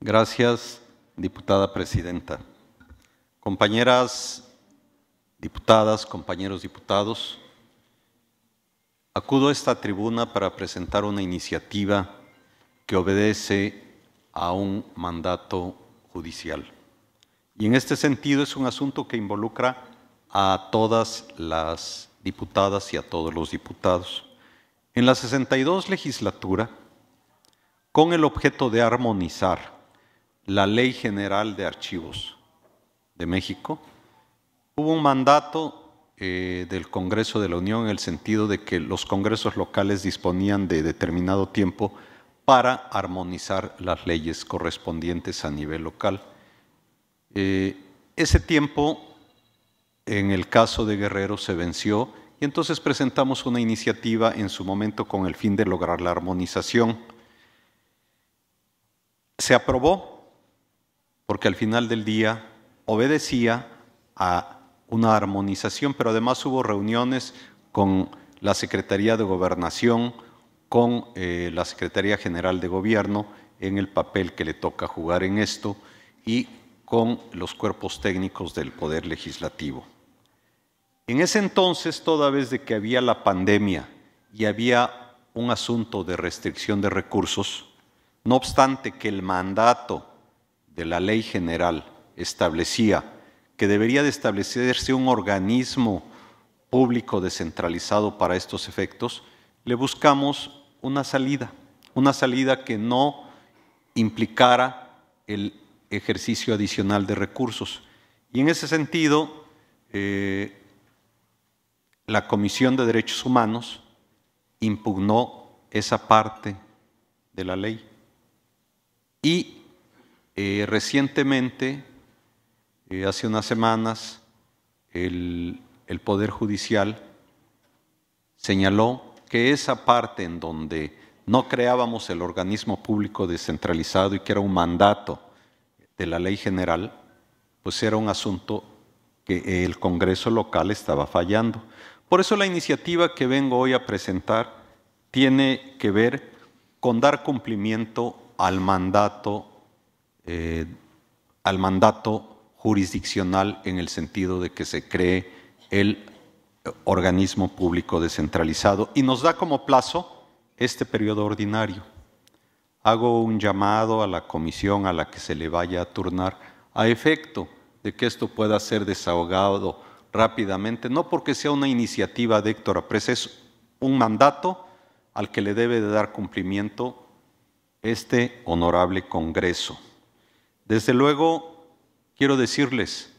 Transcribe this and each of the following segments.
Gracias, diputada presidenta. Compañeras diputadas, compañeros diputados, acudo a esta tribuna para presentar una iniciativa que obedece a un mandato judicial. Y en este sentido es un asunto que involucra a todas las diputadas y a todos los diputados. En la 62 legislatura, con el objeto de armonizar la Ley General de Archivos de México, hubo un mandato eh, del Congreso de la Unión en el sentido de que los congresos locales disponían de determinado tiempo para armonizar las leyes correspondientes a nivel local. Eh, ese tiempo, en el caso de Guerrero, se venció y entonces presentamos una iniciativa en su momento con el fin de lograr la armonización. Se aprobó porque al final del día obedecía a una armonización, pero además hubo reuniones con la Secretaría de Gobernación, con eh, la Secretaría General de Gobierno en el papel que le toca jugar en esto y con los cuerpos técnicos del Poder Legislativo. En ese entonces, toda vez de que había la pandemia y había un asunto de restricción de recursos, no obstante que el mandato de la ley general establecía que debería de establecerse un organismo público descentralizado para estos efectos, le buscamos una salida, una salida que no implicara el ejercicio adicional de recursos. Y en ese sentido, eh, la Comisión de Derechos Humanos impugnó esa parte de la ley y eh, recientemente, eh, hace unas semanas, el, el Poder Judicial señaló que esa parte en donde no creábamos el organismo público descentralizado y que era un mandato de la ley general, pues era un asunto que el Congreso local estaba fallando. Por eso la iniciativa que vengo hoy a presentar tiene que ver con dar cumplimiento al mandato eh, al mandato jurisdiccional en el sentido de que se cree el organismo público descentralizado y nos da como plazo este periodo ordinario. Hago un llamado a la comisión a la que se le vaya a turnar a efecto de que esto pueda ser desahogado rápidamente, no porque sea una iniciativa de Héctor Apres, es un mandato al que le debe de dar cumplimiento este honorable Congreso. Desde luego, quiero decirles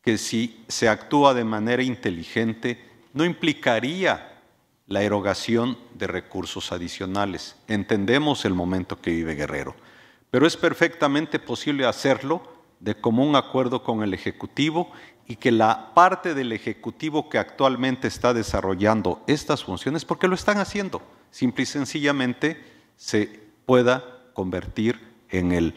que si se actúa de manera inteligente, no implicaría la erogación de recursos adicionales. Entendemos el momento que vive Guerrero, pero es perfectamente posible hacerlo de común acuerdo con el Ejecutivo y que la parte del Ejecutivo que actualmente está desarrollando estas funciones, porque lo están haciendo, simple y sencillamente se pueda convertir en el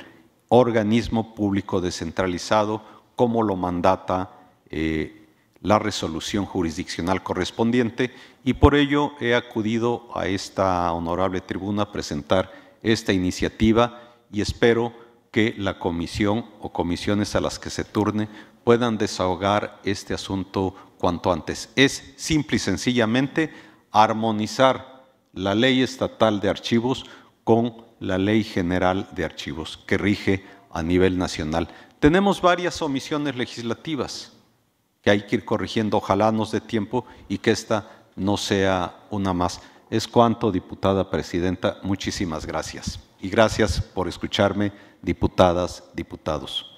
organismo público descentralizado como lo mandata eh, la resolución jurisdiccional correspondiente y por ello he acudido a esta honorable tribuna a presentar esta iniciativa y espero que la comisión o comisiones a las que se turne puedan desahogar este asunto cuanto antes. Es simple y sencillamente armonizar la ley estatal de archivos con la Ley General de Archivos que rige a nivel nacional. Tenemos varias omisiones legislativas que hay que ir corrigiendo, ojalá nos dé tiempo y que esta no sea una más. Es cuanto, diputada presidenta, muchísimas gracias. Y gracias por escucharme, diputadas, diputados.